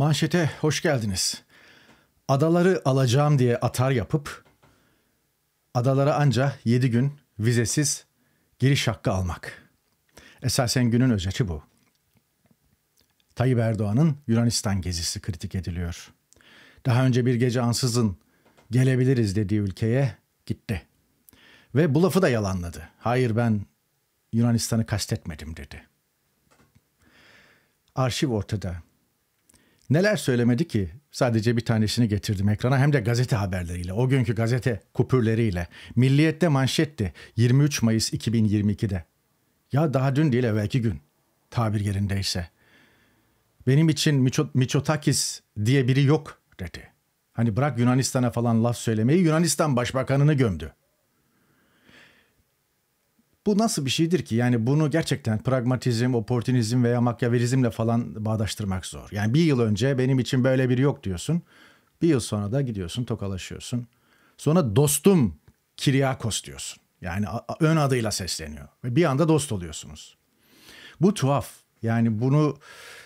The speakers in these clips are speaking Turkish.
Manşete hoş geldiniz. Adaları alacağım diye atar yapıp adalara anca 7 gün vizesiz giriş hakkı almak. Esasen günün özeti bu. Tayyip Erdoğan'ın Yunanistan gezisi kritik ediliyor. Daha önce bir gece ansızın gelebiliriz dediği ülkeye gitti. Ve bu lafı da yalanladı. Hayır ben Yunanistan'ı kastetmedim dedi. Arşiv ortada. Neler söylemedi ki? Sadece bir tanesini getirdim ekrana hem de gazete haberleriyle, o günkü gazete kupürleriyle. Milliyet'te manşetti 23 Mayıs 2022'de. Ya daha dün değil evvelki gün tabir yerindeyse. Benim için Miçotakis diye biri yok dedi. Hani bırak Yunanistan'a falan laf söylemeyi Yunanistan Başbakanını gömdü. Bu nasıl bir şeydir ki? Yani bunu gerçekten pragmatizm, oportunizm veya makyavelizmle falan bağdaştırmak zor. Yani bir yıl önce benim için böyle biri yok diyorsun. Bir yıl sonra da gidiyorsun tokalaşıyorsun. Sonra dostum Kiriakos diyorsun. Yani ön adıyla sesleniyor. Ve bir anda dost oluyorsunuz. Bu tuhaf. Yani bunu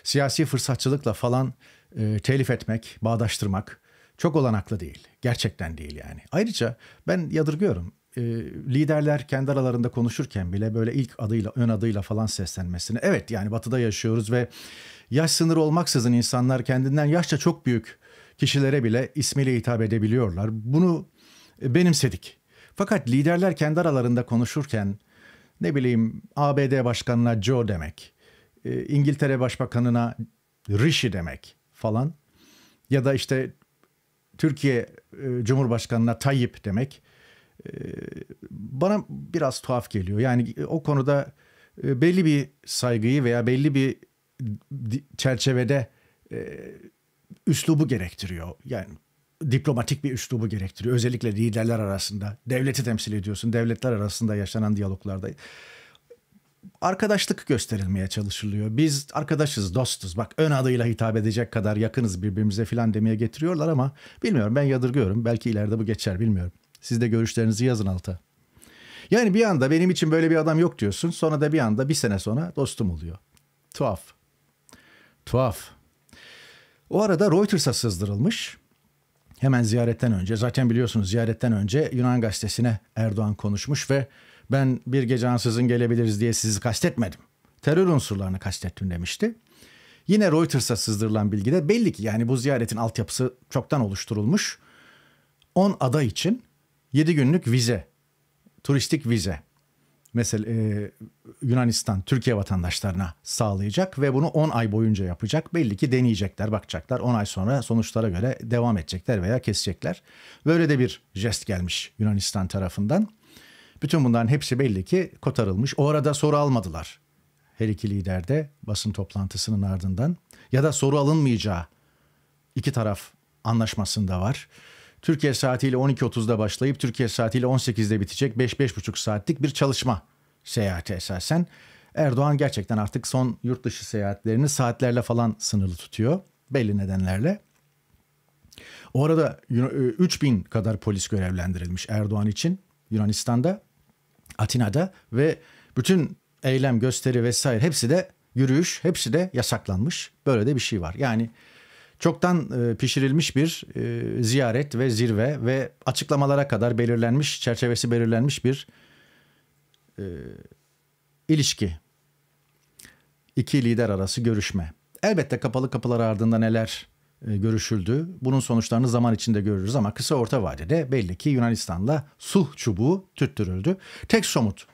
siyasi fırsatçılıkla falan e, telif etmek, bağdaştırmak çok olanaklı değil. Gerçekten değil yani. Ayrıca ben yadırgıyorum e, liderler kendi aralarında konuşurken bile böyle ilk adıyla ön adıyla falan seslenmesini evet yani batıda yaşıyoruz ve yaş sınırı olmaksızın insanlar kendinden yaşça çok büyük kişilere bile ismiyle hitap edebiliyorlar. Bunu e, benimsedik. Fakat liderler kendi aralarında konuşurken ne bileyim ABD başkanına Joe demek, e, İngiltere başbakanına Rishi demek falan ya da işte Türkiye e, Cumhurbaşkanına Tayyip demek ee, bana biraz tuhaf geliyor. Yani e, o konuda e, belli bir saygıyı veya belli bir çerçevede e, üslubu gerektiriyor. Yani diplomatik bir üslubu gerektiriyor. Özellikle liderler arasında. Devleti temsil ediyorsun. Devletler arasında yaşanan diyaloglarda. Arkadaşlık gösterilmeye çalışılıyor. Biz arkadaşız, dostuz. Bak ön adıyla hitap edecek kadar yakınız birbirimize filan demeye getiriyorlar ama bilmiyorum ben yadırgıyorum. Belki ileride bu geçer bilmiyorum. Siz de görüşlerinizi yazın alta. Yani bir anda benim için böyle bir adam yok diyorsun. Sonra da bir anda bir sene sonra dostum oluyor. Tuhaf. Tuhaf. O arada Reuters'a sızdırılmış. Hemen ziyaretten önce zaten biliyorsunuz ziyaretten önce Yunan gazetesine Erdoğan konuşmuş ve ben bir gece ansızın gelebiliriz diye sizi kastetmedim. Terör unsurlarını kastettim demişti. Yine Reuters'a sızdırılan bilgide belli ki yani bu ziyaretin altyapısı çoktan oluşturulmuş. 10 aday için 7 günlük vize, turistik vize mesela e, Yunanistan Türkiye vatandaşlarına sağlayacak ve bunu 10 ay boyunca yapacak. Belli ki deneyecekler, bakacaklar. 10 ay sonra sonuçlara göre devam edecekler veya kesecekler. Böyle de bir jest gelmiş Yunanistan tarafından. Bütün bunların hepsi belli ki kotarılmış. O arada soru almadılar. Her iki lider de basın toplantısının ardından ya da soru alınmayacağı iki taraf anlaşmasında var. Türkiye saatiyle 12.30'da başlayıp Türkiye saatiyle 18'de bitecek 5-5,5 saatlik bir çalışma seyahati esasen. Erdoğan gerçekten artık son yurt dışı seyahatlerini saatlerle falan sınırlı tutuyor belli nedenlerle. O arada 3000 e, kadar polis görevlendirilmiş Erdoğan için Yunanistan'da, Atina'da ve bütün eylem, gösteri vesaire hepsi de yürüyüş, hepsi de yasaklanmış. Böyle de bir şey var. Yani çoktan e, pişirilmiş bir e, ziyaret ve zirve ve açıklamalara kadar belirlenmiş, çerçevesi belirlenmiş bir e, ilişki. İki lider arası görüşme. Elbette kapalı kapılar ardında neler görüşüldü. Bunun sonuçlarını zaman içinde görürüz ama kısa orta vadede belli ki Yunanistan'la sulh çubuğu tüttürüldü. Tek somut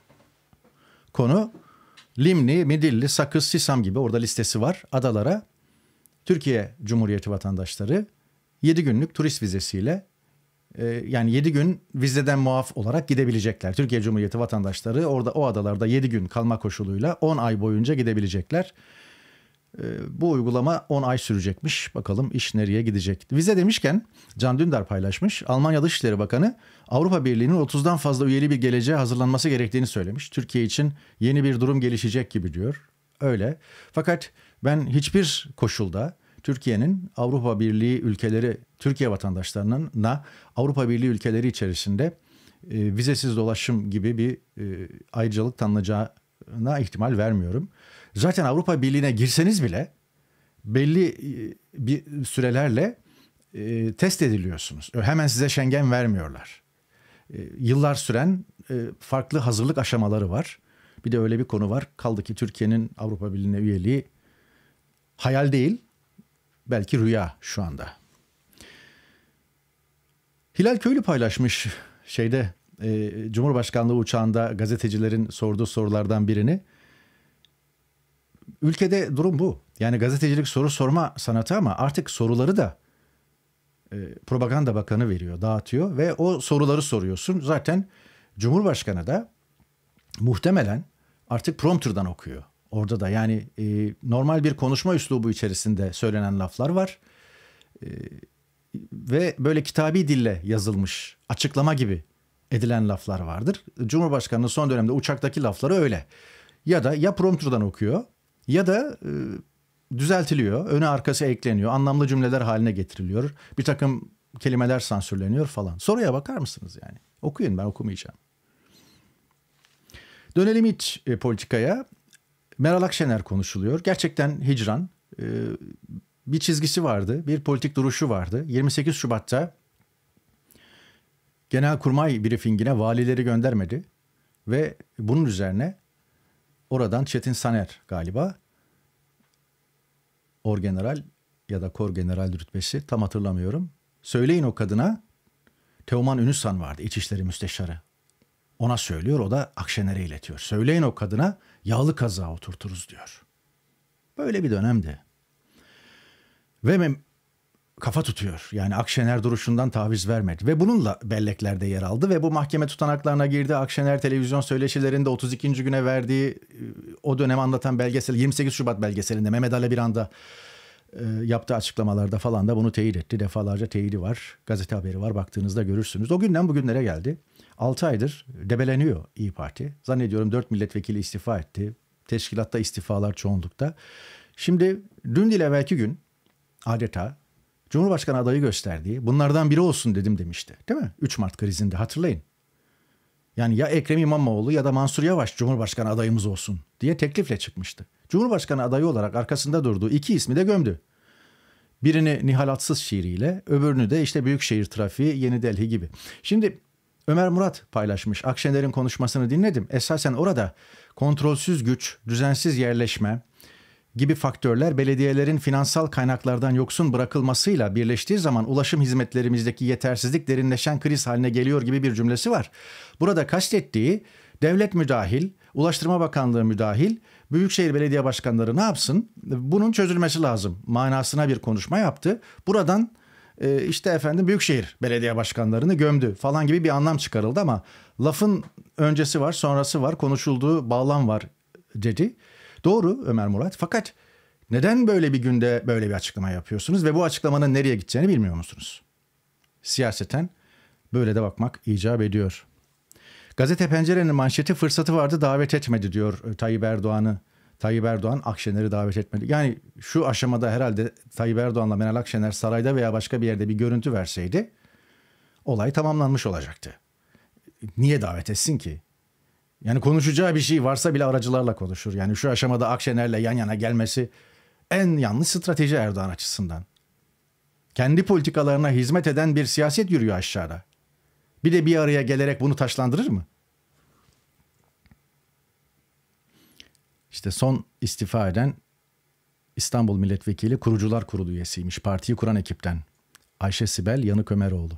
konu Limni, Midilli, Sakız, Sisam gibi orada listesi var adalara Türkiye Cumhuriyeti vatandaşları 7 günlük turist vizesiyle e, yani 7 gün vizeden muaf olarak gidebilecekler. Türkiye Cumhuriyeti vatandaşları orada o adalarda 7 gün kalma koşuluyla 10 ay boyunca gidebilecekler. E, bu uygulama 10 ay sürecekmiş. Bakalım iş nereye gidecek. Vize demişken Can Dündar paylaşmış. Almanya Dışişleri Bakanı Avrupa Birliği'nin 30'dan fazla üyeli bir geleceğe hazırlanması gerektiğini söylemiş. Türkiye için yeni bir durum gelişecek gibi diyor. Öyle. Fakat ben hiçbir koşulda Türkiye'nin Avrupa Birliği ülkeleri, Türkiye vatandaşlarının na Avrupa Birliği ülkeleri içerisinde e, vizesiz dolaşım gibi bir e, ayrıcalık tanınacağına ihtimal vermiyorum. Zaten Avrupa Birliği'ne girseniz bile belli e, bir sürelerle e, test ediliyorsunuz. Hemen size Schengen vermiyorlar. E, yıllar süren e, farklı hazırlık aşamaları var. Bir de öyle bir konu var. Kaldı ki Türkiye'nin Avrupa Birliği'ne üyeliği hayal değil, belki rüya şu anda. Hilal Köylü paylaşmış şeyde e, Cumhurbaşkanlığı uçağında gazetecilerin sorduğu sorulardan birini. Ülkede durum bu. Yani gazetecilik soru sorma sanatı ama artık soruları da e, propaganda bakanı veriyor, dağıtıyor ve o soruları soruyorsun. Zaten Cumhurbaşkanı da muhtemelen artık prompterdan okuyor. Orada da yani e, normal bir konuşma üslubu içerisinde söylenen laflar var. E, ve böyle kitabi dille yazılmış açıklama gibi edilen laflar vardır. Cumhurbaşkanının son dönemde uçaktaki lafları öyle. Ya da ya prompturdan okuyor ya da e, düzeltiliyor. Öne arkası ekleniyor. Anlamlı cümleler haline getiriliyor. Bir takım kelimeler sansürleniyor falan. Soruya bakar mısınız yani? Okuyun ben okumayacağım. Dönelim iç e, politikaya. Meral Akşener konuşuluyor. Gerçekten hicran. Ee, bir çizgisi vardı, bir politik duruşu vardı. 28 Şubat'ta Genelkurmay briefingine valileri göndermedi ve bunun üzerine oradan Çetin Saner galiba orgeneral ya da kor general rütbesi tam hatırlamıyorum. Söyleyin o kadına Teoman Ünüsan vardı İçişleri Müsteşarı. Ona söylüyor o da Akşener'e iletiyor. Söyleyin o kadına yağlı kazağa oturturuz diyor. Böyle bir dönemde. Ve mem kafa tutuyor. Yani Akşener duruşundan taviz vermedi ve bununla belleklerde yer aldı ve bu mahkeme tutanaklarına girdi. Akşener televizyon söyleşilerinde 32. güne verdiği e, o dönem anlatan belgesel 28 Şubat belgeselinde Mehmet Ali bir anda e, yaptığı açıklamalarda falan da bunu teyit etti. Defalarca teyidi var. Gazete haberi var. Baktığınızda görürsünüz. O günden bugünlere geldi. 6 aydır debeleniyor İyi Parti. Zannediyorum 4 milletvekili istifa etti. Teşkilatta istifalar çoğunlukta. Şimdi dün değil evvelki gün adeta Cumhurbaşkanı adayı gösterdiği bunlardan biri olsun dedim demişti. Değil mi? 3 Mart krizinde hatırlayın. Yani ya Ekrem İmamoğlu ya da Mansur Yavaş Cumhurbaşkanı adayımız olsun diye teklifle çıkmıştı. Cumhurbaşkanı adayı olarak arkasında durduğu iki ismi de gömdü. Birini Nihal Atsız şiiriyle, öbürünü de işte Büyükşehir Trafiği, Yeni Delhi gibi. Şimdi Ömer Murat paylaşmış. Akşener'in konuşmasını dinledim. Esasen orada kontrolsüz güç, düzensiz yerleşme gibi faktörler belediyelerin finansal kaynaklardan yoksun bırakılmasıyla birleştiği zaman ulaşım hizmetlerimizdeki yetersizlik derinleşen kriz haline geliyor gibi bir cümlesi var. Burada kastettiği devlet müdahil, Ulaştırma Bakanlığı müdahil, Büyükşehir Belediye Başkanları ne yapsın? Bunun çözülmesi lazım manasına bir konuşma yaptı. Buradan e, işte efendim büyükşehir belediye başkanlarını gömdü falan gibi bir anlam çıkarıldı ama lafın öncesi var, sonrası var, konuşulduğu bağlam var dedi. Doğru Ömer Murat. Fakat neden böyle bir günde böyle bir açıklama yapıyorsunuz ve bu açıklamanın nereye gideceğini bilmiyor musunuz? Siyaseten böyle de bakmak icap ediyor. Gazete Pencere'nin manşeti fırsatı vardı davet etmedi diyor Tayyip Erdoğan'ı Tayyip Erdoğan Akşener'i davet etmeli. Yani şu aşamada herhalde Tayyip Erdoğan'la Meral Akşener sarayda veya başka bir yerde bir görüntü verseydi olay tamamlanmış olacaktı. Niye davet etsin ki? Yani konuşacağı bir şey varsa bile aracılarla konuşur. Yani şu aşamada Akşener'le yan yana gelmesi en yanlış strateji Erdoğan açısından. Kendi politikalarına hizmet eden bir siyaset yürüyor aşağıda. Bir de bir araya gelerek bunu taşlandırır mı? İşte son istifa eden İstanbul Milletvekili Kurucular Kurulu üyesiymiş. Partiyi kuran ekipten. Ayşe Sibel Yanık Ömeroğlu.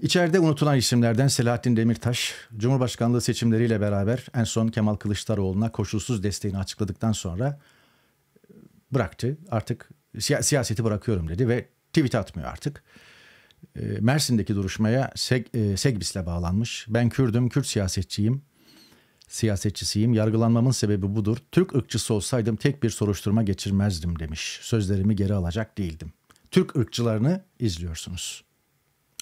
İçeride unutulan isimlerden Selahattin Demirtaş, Cumhurbaşkanlığı seçimleriyle beraber en son Kemal Kılıçdaroğlu'na koşulsuz desteğini açıkladıktan sonra e, bıraktı. Artık siyaseti bırakıyorum dedi ve tweet atmıyor artık. Ee, Mersin'deki duruşmaya Seg, e, Segbis'le bağlanmış. Ben Kürdüm, Kürt siyasetçiyim. Siyasetçisiyim. Yargılanmamın sebebi budur. Türk ırkçısı olsaydım tek bir soruşturma geçirmezdim demiş. Sözlerimi geri alacak değildim. Türk ırkçılarını izliyorsunuz.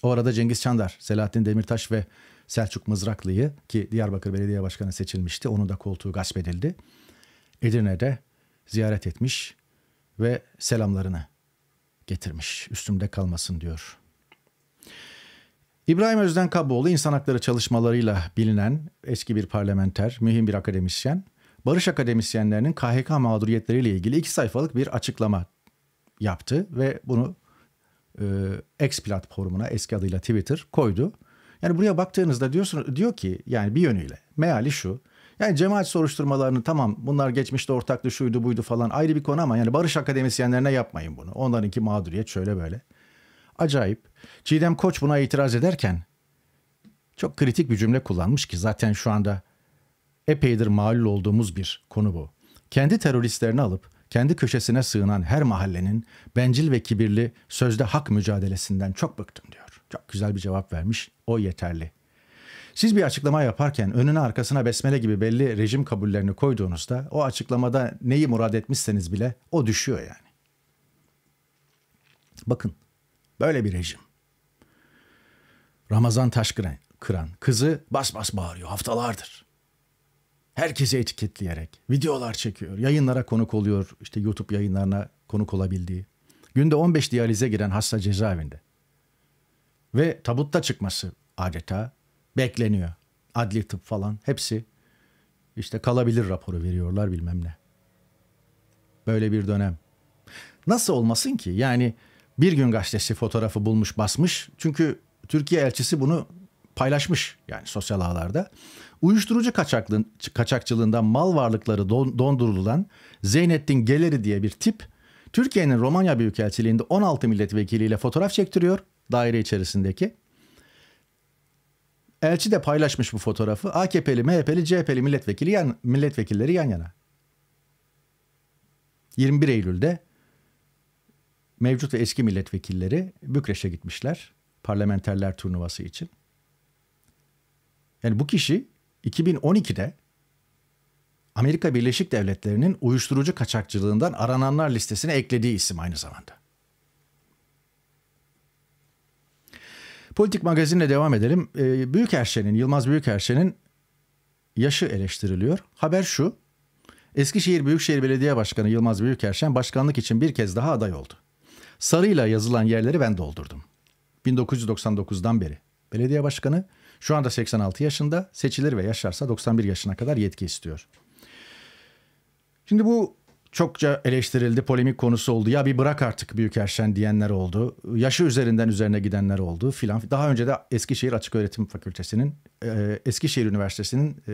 O arada Cengiz Çandar, Selahattin Demirtaş ve Selçuk Mızraklı'yı ki Diyarbakır Belediye Başkanı seçilmişti. Onun da koltuğu gasp edildi. Edirne'de ziyaret etmiş ve selamlarını getirmiş. Üstümde kalmasın diyor İbrahim Özden Kaboğlu insan hakları çalışmalarıyla bilinen eski bir parlamenter, mühim bir akademisyen. Barış akademisyenlerinin KHK mağduriyetleriyle ilgili iki sayfalık bir açıklama yaptı ve bunu e, X platformuna eski adıyla Twitter koydu. Yani buraya baktığınızda diyorsun diyor ki yani bir yönüyle meali şu. Yani cemaat soruşturmalarını tamam bunlar geçmişte ortaklı şuydu buydu falan ayrı bir konu ama yani barış akademisyenlerine yapmayın bunu. Onlarınki mağduriyet şöyle böyle. Acayip. Çiğdem Koç buna itiraz ederken çok kritik bir cümle kullanmış ki zaten şu anda epeydir mağlul olduğumuz bir konu bu. Kendi teröristlerini alıp kendi köşesine sığınan her mahallenin bencil ve kibirli sözde hak mücadelesinden çok bıktım diyor. Çok güzel bir cevap vermiş. O yeterli. Siz bir açıklama yaparken önüne arkasına besmele gibi belli rejim kabullerini koyduğunuzda o açıklamada neyi murad etmişseniz bile o düşüyor yani. Bakın Böyle bir rejim. Ramazan taş kıran kızı bas bas bağırıyor haftalardır. Herkese etiketleyerek videolar çekiyor, yayınlara konuk oluyor, işte YouTube yayınlarına konuk olabildiği. Günde 15 diyalize giren hasta cezaevinde. Ve tabutta çıkması adeta bekleniyor. Adli tıp falan hepsi işte kalabilir raporu veriyorlar bilmem ne. Böyle bir dönem. Nasıl olmasın ki? Yani bir Gün Gazetesi fotoğrafı bulmuş basmış. Çünkü Türkiye elçisi bunu paylaşmış yani sosyal ağlarda. Uyuşturucu kaçakçılığından mal varlıkları don, dondurulan Zeynettin Geleri diye bir tip Türkiye'nin Romanya Büyükelçiliği'nde 16 milletvekiliyle fotoğraf çektiriyor daire içerisindeki. Elçi de paylaşmış bu fotoğrafı. AKP'li, MHP'li, CHP'li milletvekili yan, milletvekilleri yan yana. 21 Eylül'de mevcut ve eski milletvekilleri Bükreş'e gitmişler parlamenterler turnuvası için. Yani bu kişi 2012'de Amerika Birleşik Devletleri'nin uyuşturucu kaçakçılığından arananlar listesine eklediği isim aynı zamanda. Politik magazinle devam edelim. Ee, Büyükerşen'in, Yılmaz Büyükerşen'in yaşı eleştiriliyor. Haber şu. Eskişehir Büyükşehir Belediye Başkanı Yılmaz Büyükerşen başkanlık için bir kez daha aday oldu sarıyla yazılan yerleri ben doldurdum. 1999'dan beri. Belediye başkanı şu anda 86 yaşında seçilir ve yaşarsa 91 yaşına kadar yetki istiyor. Şimdi bu çokça eleştirildi, polemik konusu oldu. Ya bir bırak artık büyük Büyükerşen diyenler oldu. Yaşı üzerinden üzerine gidenler oldu filan. Daha önce de Eskişehir Açık Öğretim Fakültesi'nin, e, Eskişehir Üniversitesi'nin, e,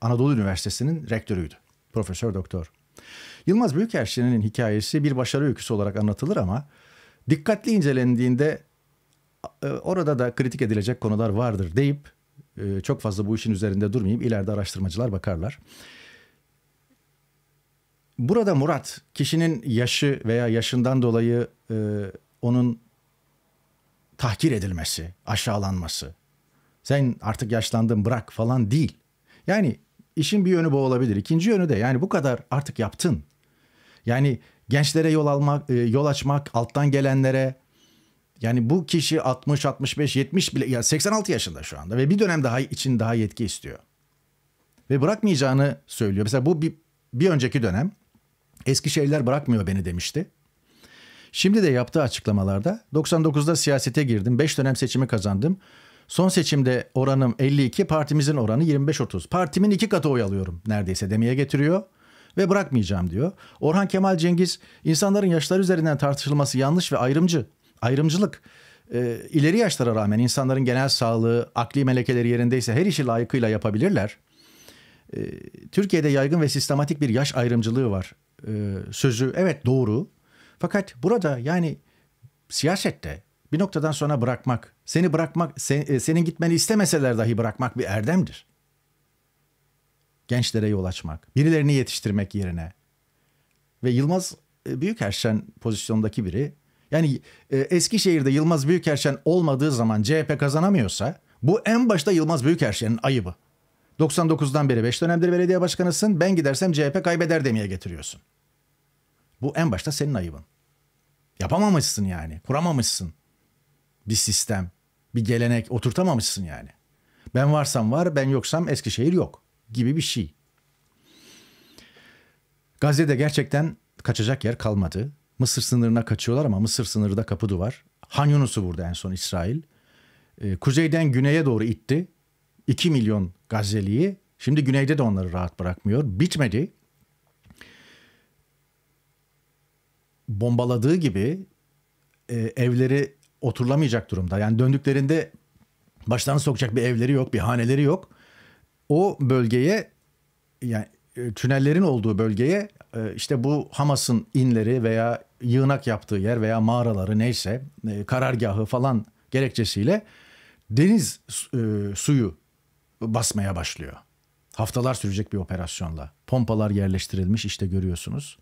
Anadolu Üniversitesi'nin rektörüydü. Profesör Doktor. Yılmaz Büyükerşen'in hikayesi bir başarı öyküsü olarak anlatılır ama dikkatli incelendiğinde e, orada da kritik edilecek konular vardır deyip e, çok fazla bu işin üzerinde durmayayım. ileride araştırmacılar bakarlar. Burada Murat kişinin yaşı veya yaşından dolayı e, onun tahkir edilmesi, aşağılanması, sen artık yaşlandın bırak falan değil. Yani İşin bir yönü bu olabilir. İkinci yönü de yani bu kadar artık yaptın. Yani gençlere yol almak, e, yol açmak, alttan gelenlere yani bu kişi 60, 65, 70 bile ya 86 yaşında şu anda ve bir dönem daha için daha yetki istiyor. Ve bırakmayacağını söylüyor. Mesela bu bir, bir önceki dönem Eskişehirler bırakmıyor beni demişti. Şimdi de yaptığı açıklamalarda 99'da siyasete girdim, 5 dönem seçimi kazandım. Son seçimde oranım 52, partimizin oranı 25-30. Partimin iki katı oy alıyorum neredeyse demeye getiriyor ve bırakmayacağım diyor. Orhan Kemal Cengiz insanların yaşları üzerinden tartışılması yanlış ve ayrımcı. Ayrımcılık e, ileri yaşlara rağmen insanların genel sağlığı, akli melekeleri yerindeyse her işi layıkıyla yapabilirler. E, Türkiye'de yaygın ve sistematik bir yaş ayrımcılığı var. E, sözü evet doğru. Fakat burada yani siyasette bir noktadan sonra bırakmak, seni bırakmak, sen, e, senin gitmeni istemeseler dahi bırakmak bir erdemdir. Gençlere yol açmak, birilerini yetiştirmek yerine. Ve Yılmaz e, Büyükerşen pozisyondaki biri. Yani e, Eskişehir'de Yılmaz Büyükerşen olmadığı zaman CHP kazanamıyorsa bu en başta Yılmaz Büyükerşen'in ayıbı. 99'dan beri 5 dönemdir belediye başkanısın. Ben gidersem CHP kaybeder demeye getiriyorsun. Bu en başta senin ayıbın. Yapamamışsın yani. Kuramamışsın bir sistem, bir gelenek oturtamamışsın yani. Ben varsam var, ben yoksam Eskişehir yok gibi bir şey. Gazze'de gerçekten kaçacak yer kalmadı. Mısır sınırına kaçıyorlar ama Mısır sınırı da kapı duvar. Han Yunus'u vurdu en son İsrail. Ee, kuzeyden güneye doğru itti. 2 milyon Gazze'liyi. Şimdi güneyde de onları rahat bırakmıyor. Bitmedi. Bombaladığı gibi e, evleri oturulamayacak durumda. Yani döndüklerinde baştan sokacak bir evleri yok, bir haneleri yok. O bölgeye yani e, tünellerin olduğu bölgeye e, işte bu Hamas'ın inleri veya yığınak yaptığı yer veya mağaraları neyse e, karargahı falan gerekçesiyle deniz suyu basmaya başlıyor. Haftalar sürecek bir operasyonla. Pompalar yerleştirilmiş işte görüyorsunuz.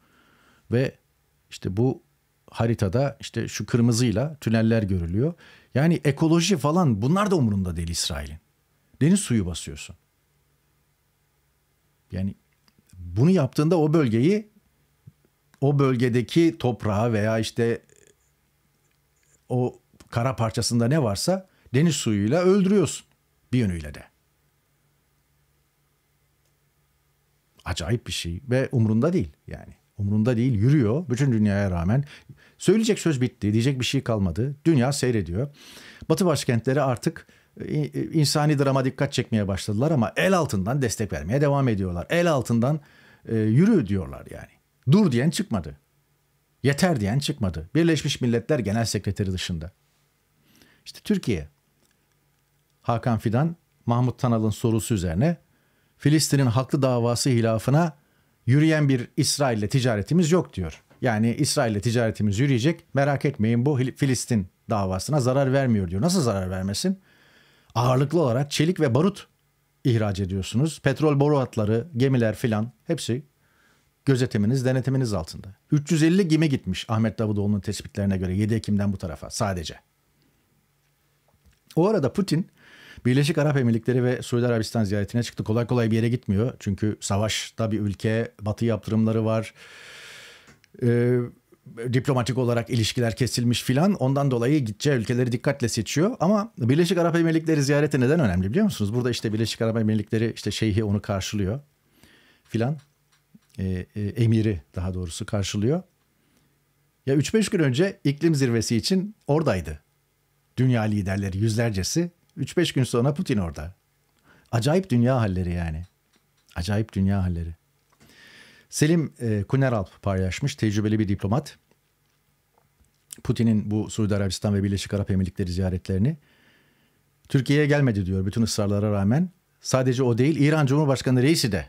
Ve işte bu haritada işte şu kırmızıyla tüneller görülüyor. Yani ekoloji falan bunlar da umurunda değil İsrail'in. Deniz suyu basıyorsun. Yani bunu yaptığında o bölgeyi o bölgedeki toprağa veya işte o kara parçasında ne varsa deniz suyuyla öldürüyorsun bir yönüyle de. Acayip bir şey ve umurunda değil yani. Umurunda değil yürüyor bütün dünyaya rağmen. Söyleyecek söz bitti, diyecek bir şey kalmadı. Dünya seyrediyor. Batı başkentleri artık e, e, insani drama dikkat çekmeye başladılar ama el altından destek vermeye devam ediyorlar. El altından e, yürü diyorlar yani. Dur diyen çıkmadı. Yeter diyen çıkmadı. Birleşmiş Milletler Genel Sekreteri dışında. İşte Türkiye. Hakan Fidan, Mahmut Tanal'ın sorusu üzerine Filistin'in haklı davası hilafına yürüyen bir İsrail'le ticaretimiz yok diyor. Yani İsrail'le ticaretimiz yürüyecek merak etmeyin bu Filistin davasına zarar vermiyor diyor. Nasıl zarar vermesin? Ağırlıklı olarak çelik ve barut ihraç ediyorsunuz. Petrol boru hatları, gemiler filan hepsi gözetiminiz, denetiminiz altında. 350 gemi gitmiş Ahmet Davutoğlu'nun tespitlerine göre 7 Ekim'den bu tarafa sadece. O arada Putin Birleşik Arap Emirlikleri ve Suudi Arabistan ziyaretine çıktı. Kolay kolay bir yere gitmiyor. Çünkü savaşta bir ülke, batı yaptırımları var. Ee, diplomatik olarak ilişkiler kesilmiş filan. Ondan dolayı gideceği ülkeleri dikkatle seçiyor. Ama Birleşik Arap Emirlikleri ziyareti neden önemli biliyor musunuz? Burada işte Birleşik Arap Emirlikleri işte şeyhi onu karşılıyor filan. E, e, emiri daha doğrusu karşılıyor. Ya 3-5 gün önce iklim zirvesi için oradaydı. Dünya liderleri yüzlercesi 3-5 gün sonra Putin orada. Acayip dünya halleri yani. Acayip dünya halleri. Selim e, Kuneralp paylaşmış tecrübeli bir diplomat. Putin'in bu Suudi Arabistan ve Birleşik Arap Emirlikleri ziyaretlerini Türkiye'ye gelmedi diyor bütün ısrarlara rağmen. Sadece o değil İran Cumhurbaşkanı reisi de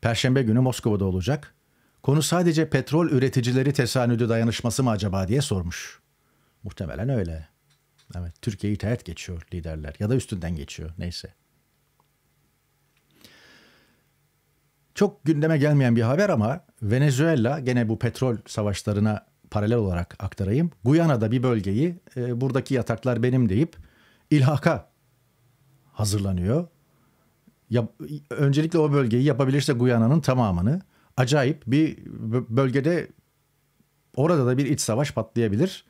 Perşembe günü Moskova'da olacak. Konu sadece petrol üreticileri tesanüdü dayanışması mı acaba diye sormuş. Muhtemelen öyle. Evet Türkiye'yi teğet geçiyor liderler ya da üstünden geçiyor neyse. Çok gündeme gelmeyen bir haber ama Venezuela gene bu petrol savaşlarına paralel olarak aktarayım. Guyana'da bir bölgeyi e, buradaki yataklar benim deyip ilhaka hazırlanıyor. Ya, öncelikle o bölgeyi yapabilirse Guyana'nın tamamını acayip bir bölgede orada da bir iç savaş patlayabilir.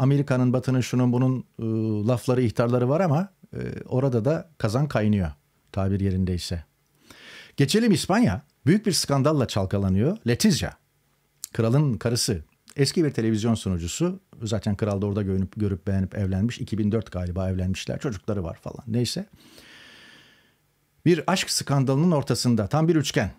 Amerika'nın, Batı'nın, şunun bunun e, lafları, ihtarları var ama e, orada da kazan kaynıyor tabir yerindeyse. Geçelim İspanya. Büyük bir skandalla çalkalanıyor. Letizia, kralın karısı. Eski bir televizyon sunucusu. Zaten kral da orada görünüp görüp beğenip evlenmiş. 2004 galiba evlenmişler. Çocukları var falan. Neyse. Bir aşk skandalının ortasında. Tam bir üçgen.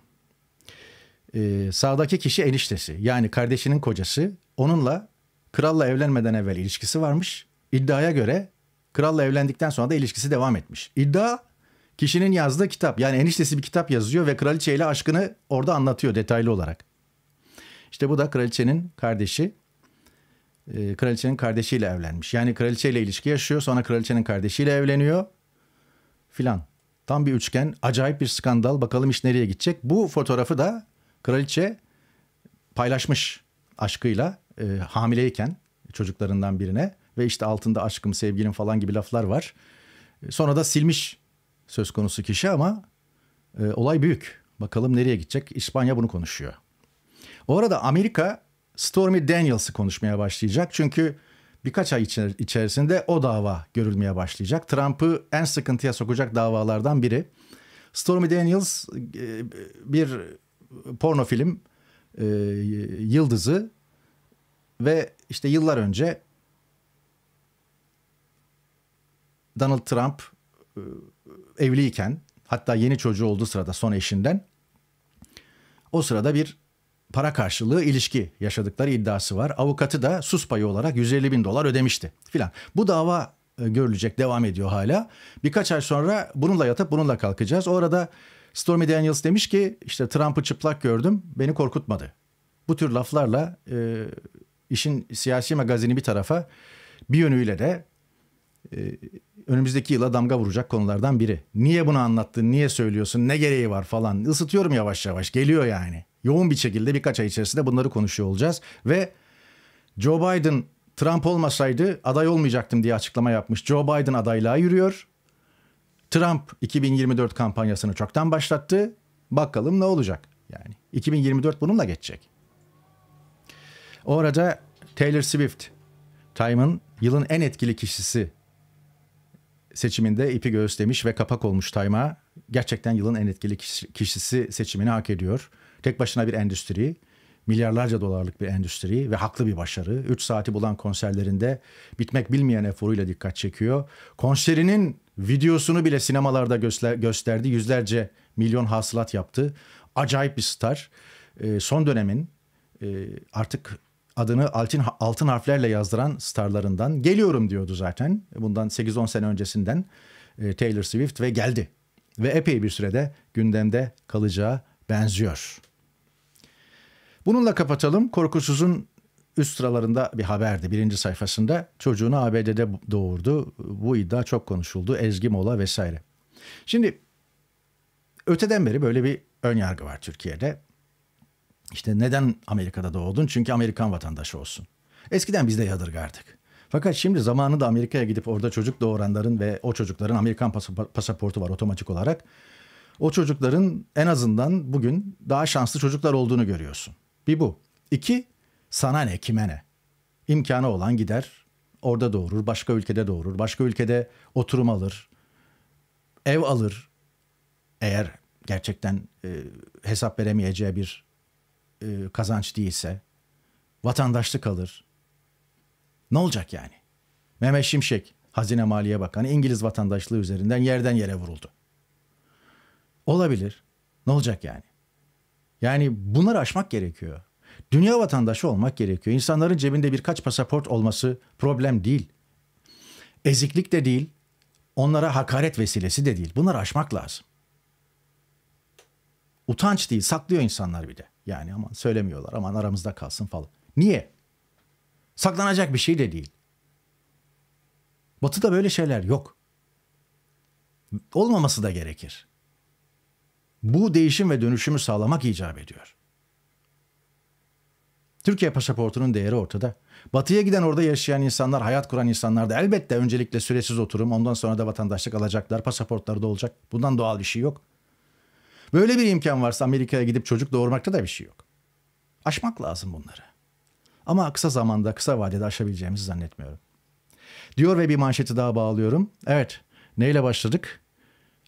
Ee, sağdaki kişi eniştesi. Yani kardeşinin kocası. Onunla kralla evlenmeden evvel ilişkisi varmış. İddiaya göre kralla evlendikten sonra da ilişkisi devam etmiş. İddia kişinin yazdığı kitap yani eniştesi bir kitap yazıyor ve kraliçe ile aşkını orada anlatıyor detaylı olarak. İşte bu da kraliçenin kardeşi e, kraliçenin kardeşiyle evlenmiş. Yani kraliçeyle ilişki yaşıyor sonra kraliçenin kardeşiyle evleniyor filan. Tam bir üçgen acayip bir skandal bakalım iş nereye gidecek. Bu fotoğrafı da kraliçe paylaşmış aşkıyla e, hamileyken çocuklarından birine ve işte altında aşkım sevgilim falan gibi laflar var. E, sonra da silmiş söz konusu kişi ama e, olay büyük. Bakalım nereye gidecek? İspanya bunu konuşuyor. O arada Amerika Stormy Daniels'ı konuşmaya başlayacak. Çünkü birkaç ay içerisinde o dava görülmeye başlayacak. Trump'ı en sıkıntıya sokacak davalardan biri. Stormy Daniels e, bir porno film e, yıldızı ve işte yıllar önce Donald Trump e, evliyken hatta yeni çocuğu olduğu sırada son eşinden o sırada bir para karşılığı ilişki yaşadıkları iddiası var. Avukatı da sus payı olarak 150 bin dolar ödemişti filan. Bu dava e, görülecek devam ediyor hala. Birkaç ay sonra bununla yatıp bununla kalkacağız. O arada Stormy Daniels demiş ki işte Trump'ı çıplak gördüm beni korkutmadı. Bu tür laflarla e, işin siyasi magazini bir tarafa bir yönüyle de e, önümüzdeki yıla damga vuracak konulardan biri. Niye bunu anlattın, niye söylüyorsun, ne gereği var falan Isıtıyorum yavaş yavaş geliyor yani. Yoğun bir şekilde birkaç ay içerisinde bunları konuşuyor olacağız ve Joe Biden Trump olmasaydı aday olmayacaktım diye açıklama yapmış. Joe Biden adaylığa yürüyor. Trump 2024 kampanyasını çoktan başlattı. Bakalım ne olacak yani. 2024 bununla geçecek. Orada Taylor Swift, Time'ın yılın en etkili kişisi seçiminde ipi göğüslemiş ve kapak olmuş Time'a. Gerçekten yılın en etkili kişisi seçimini hak ediyor. Tek başına bir endüstri, milyarlarca dolarlık bir endüstri ve haklı bir başarı. 3 saati bulan konserlerinde bitmek bilmeyen eforuyla dikkat çekiyor. Konserinin videosunu bile sinemalarda göster gösterdi. Yüzlerce milyon hasılat yaptı. Acayip bir star. E, son dönemin e, artık adını altın, altın harflerle yazdıran starlarından geliyorum diyordu zaten. Bundan 8-10 sene öncesinden e, Taylor Swift ve geldi. Ve epey bir sürede gündemde kalacağı benziyor. Bununla kapatalım. Korkusuz'un üst sıralarında bir haberdi. Birinci sayfasında çocuğunu ABD'de doğurdu. Bu iddia çok konuşuldu. Ezgi Mola vesaire. Şimdi öteden beri böyle bir ön yargı var Türkiye'de. İşte neden Amerika'da doğdun? Çünkü Amerikan vatandaşı olsun. Eskiden biz de yadırgardık. Fakat şimdi zamanı da Amerika'ya gidip orada çocuk doğuranların ve o çocukların Amerikan pasaportu var otomatik olarak. O çocukların en azından bugün daha şanslı çocuklar olduğunu görüyorsun. Bir bu. İki, sana ne, kime ne? İmkanı olan gider, orada doğurur, başka ülkede doğurur, başka ülkede oturum alır, ev alır. Eğer gerçekten e, hesap veremeyeceği bir e, kazanç değilse vatandaşlık alır. Ne olacak yani? Mehmet Şimşek Hazine Maliye Bakanı İngiliz vatandaşlığı üzerinden yerden yere vuruldu. Olabilir. Ne olacak yani? Yani bunları aşmak gerekiyor. Dünya vatandaşı olmak gerekiyor. İnsanların cebinde birkaç pasaport olması problem değil. Eziklik de değil. Onlara hakaret vesilesi de değil. Bunları aşmak lazım. Utanç değil, saklıyor insanlar bir de. Yani aman söylemiyorlar aman aramızda kalsın falan. Niye? Saklanacak bir şey de değil. Batı'da böyle şeyler yok. Olmaması da gerekir. Bu değişim ve dönüşümü sağlamak icap ediyor. Türkiye pasaportunun değeri ortada. Batıya giden orada yaşayan insanlar, hayat kuran insanlar da elbette öncelikle süresiz oturum, ondan sonra da vatandaşlık alacaklar, pasaportları da olacak. Bundan doğal bir şey yok. Böyle bir imkan varsa Amerika'ya gidip çocuk doğurmakta da bir şey yok. Aşmak lazım bunları. Ama kısa zamanda, kısa vadede aşabileceğimizi zannetmiyorum. Diyor ve bir manşeti daha bağlıyorum. Evet, neyle başladık?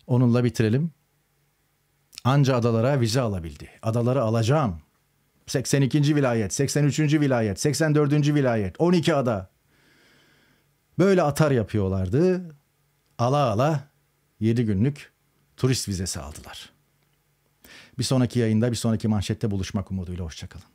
Onunla bitirelim. Anca adalara vize alabildi. Adaları alacağım. 82. vilayet, 83. vilayet, 84. vilayet, 12 ada. Böyle atar yapıyorlardı. Ala ala 7 günlük turist vizesi aldılar. Bir sonraki yayında, bir sonraki manşette buluşmak umuduyla. Hoşçakalın.